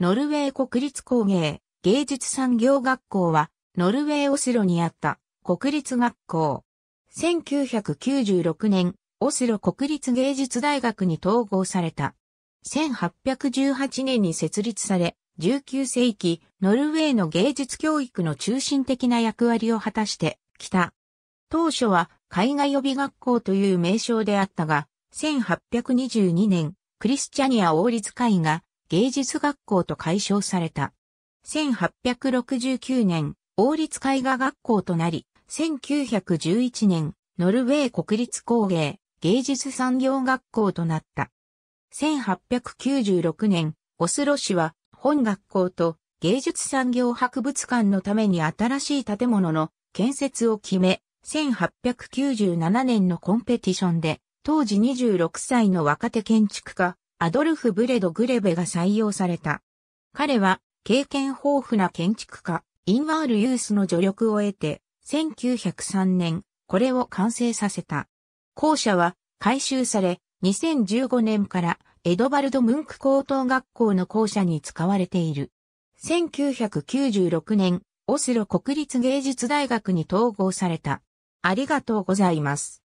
ノルウェー国立工芸芸術産業学校は、ノルウェーオスロにあった国立学校。1996年、オスロ国立芸術大学に統合された。1818年に設立され、19世紀、ノルウェーの芸術教育の中心的な役割を果たしてきた。当初は海外予備学校という名称であったが、1822年、クリスチャニア王立会が芸術学校と改称された。1869年、王立絵画学校となり、1911年、ノルウェー国立工芸、芸術産業学校となった。1896年、オスロ市は本学校と芸術産業博物館のために新しい建物の建設を決め、1897年のコンペティションで、当時26歳の若手建築家、アドルフ・ブレド・グレベが採用された。彼は、経験豊富な建築家、インワール・ユースの助力を得て、1903年、これを完成させた。校舎は改修され、2015年からエドバルド・ムンク高等学校の校舎に使われている。1996年、オスロ国立芸術大学に統合された。ありがとうございます。